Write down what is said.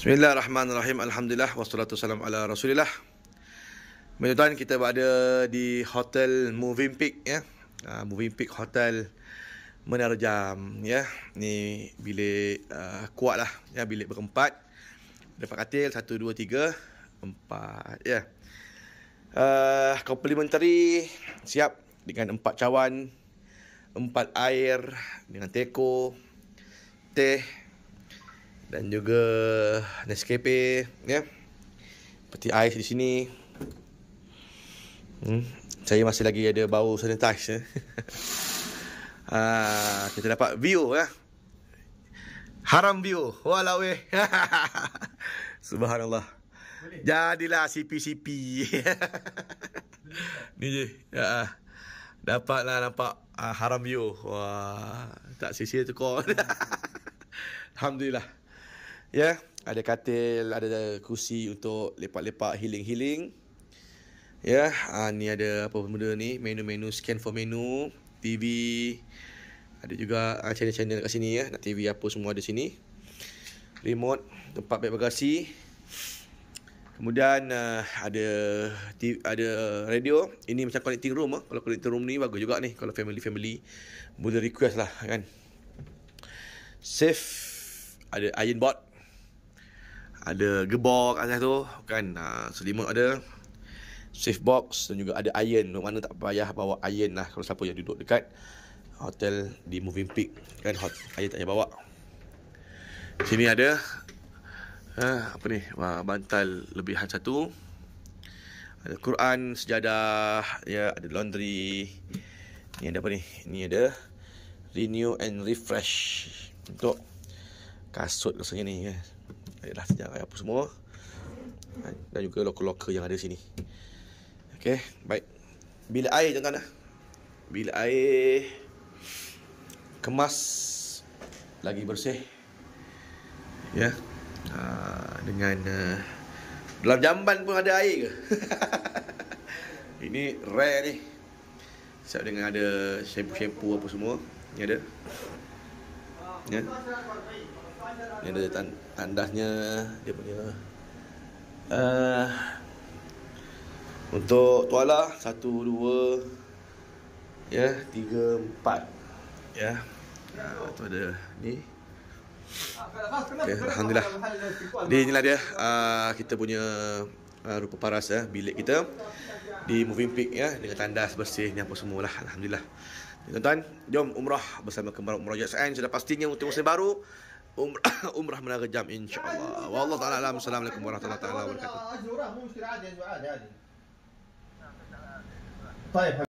Bismillahirrahmanirrahim. Alhamdulillah wassalatu wassalamu ala Rasulillah. Menyatakan kita berada di Hotel Moving Peak ya. Uh, Moving Peak Hotel Menara Jam ya. Ni bilik uh, ah, kuat ya bilik berempat. Dapat katil 1 2 3 4 ya. Uh, ah, complimentary siap dengan empat cawan, empat air dengan teko, teh, dan juga Nescafe ya. Peti ais di sini. Hmm. Saya masih lagi ada bau sanitize ya. ha, kita dapat view ya. Haram view. Wala weh. Subhanallah. Boleh. Jadilah CPCP. Ni je. Ya. Dapatlah nampak uh, haram view. Wah, tak sisi tu kau. Alhamdulillah yeah, ada katil, ada kerusi untuk lepak-lepak healing-healing. Ya, yeah, uh, ni ada apa benda ni? Menu-menu scan for menu, TV. Ada juga uh, channel-channel kat sini ya. Nak TV apa semua ada sini. Remote, tempat beg bagasi. Kemudian uh, ada TV, ada radio. Ini macam connecting room ah. Kalau connecting room ni bagus juga ni kalau family-family boleh request lah kan. Safe ada iron board ada gebok atas tu kan uh, selimut ada safe box dan juga ada iron mana tak payah bawa iron lah kalau siapa yang duduk dekat hotel di moving peak kan hot iron tak payah bawa sini ada uh, apa ni uh, bantal lebihan satu ada Quran, sejadah, ya, ada laundry. Ni ada apa ni? Ni ada renew and refresh untuk kasut rasanya ni. Ya. Ayatlah sejarah apa semua Dan juga lokal-lokal yang ada sini Okay, baik Bila air jangan lah Bila air Kemas Lagi bersih Ya yeah. uh, Dengan uh, Dalam jamban pun ada air ke Ini rare ni Siap dengan ada Shampoo-shampoo apa semua Ni ada Ya yeah. Ini ada tandasnya dia punya. Uh, untuk tuala satu dua ya, yeah, 3 4 ya. Yeah. Uh, tu ada ni. Okay, Alhamdulillah. Di lah dia uh, kita punya uh, rupa paras ya, uh, bilik kita di moving peak ya dengan tandas bersih ni apa lah. alhamdulillah. Tuan-tuan, jom umrah bersama kembar umrah Jaya sudah pastinya untuk musim baru. ومرح من هذا ان شاء الله والله تعالى اعلم والسلام عليكم ورحمه الله تعالى وبركاته اجره مو مشكله عادي عادي عادي طيب